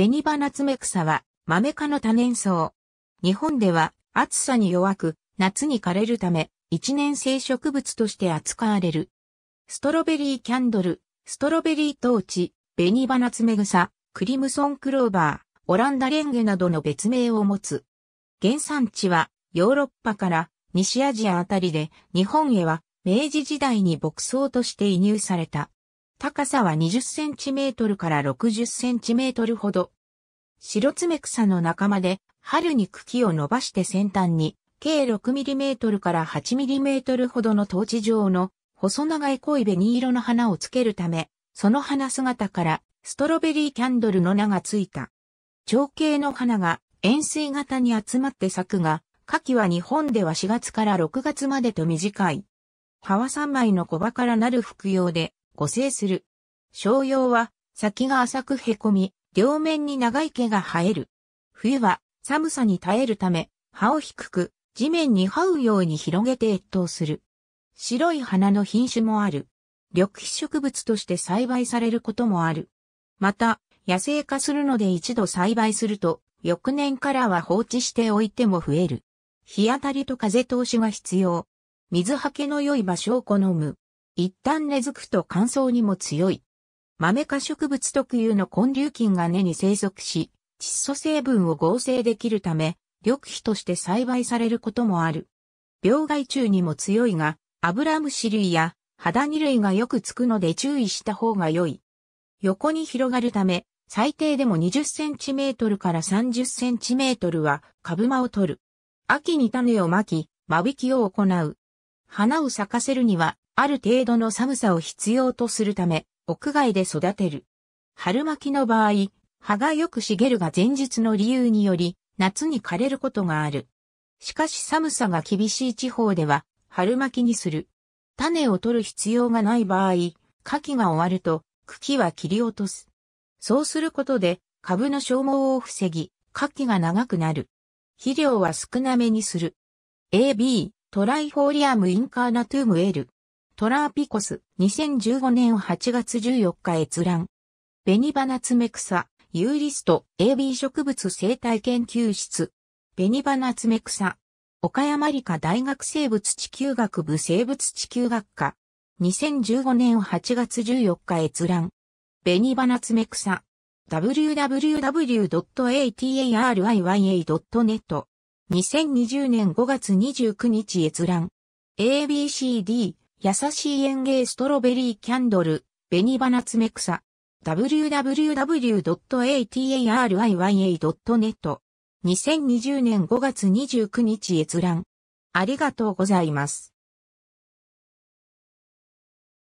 紅花ツメクサは、マメ科の多年草。日本では、暑さに弱く、夏に枯れるため、一年生植物として扱われる。ストロベリーキャンドル、ストロベリートーチ、紅花ツメグサ、クリムソンクローバー、オランダレンゲなどの別名を持つ。原産地は、ヨーロッパから西アジアあたりで、日本へは明治時代に牧草として移入された。高さは20センチメートルから60センチメートルほど。白爪草の仲間で、春に茎を伸ばして先端に、計6ミリメートルから8ミリメートルほどの統治状の、細長い濃い紅色の花をつけるため、その花姿から、ストロベリーキャンドルの名がついた。長形の花が、円錐型に集まって咲くが、夏季は日本では4月から6月までと短い。葉は3枚の小葉からなる服用で、誤生する。商用は先が浅く凹み、両面に長い毛が生える。冬は寒さに耐えるため、葉を低く、地面に這うように広げて越冬する。白い花の品種もある。緑皮植物として栽培されることもある。また、野生化するので一度栽培すると、翌年からは放置しておいても増える。日当たりと風通しが必要。水はけの良い場所を好む。一旦根付くと乾燥にも強い。豆科植物特有の根粒菌が根に生息し、窒素成分を合成できるため、緑肥として栽培されることもある。病害虫にも強いが、アブラムシ類や肌荷類がよくつくので注意した方が良い。横に広がるため、最低でも 20cm から 30cm は株間を取る。秋に種をまき、間引きを行う。花を咲かせるにはある程度の寒さを必要とするため、屋外で育てる。春巻きの場合、葉がよく茂るが前述の理由により、夏に枯れることがある。しかし寒さが厳しい地方では、春巻きにする。種を取る必要がない場合、夏季が終わると、茎は切り落とす。そうすることで、株の消耗を防ぎ、夏季が長くなる。肥料は少なめにする。AB、トライフォーリアムインカーナトゥーム L。トラーピコス、2015年8月14日閲覧。ベニバナツメクサ、ユーリスト、AB 植物生態研究室。ベニバナツメクサ、岡山理科大学生物地球学部生物地球学科。2015年8月14日閲覧。ベニバナツメクサ、www.atariya.net。2020年5月29日閲覧。ABCD 優しい園芸ストロベリーキャンドル、紅花爪草。www.atariya.net 2020年5月29日閲覧。ありがとうございます。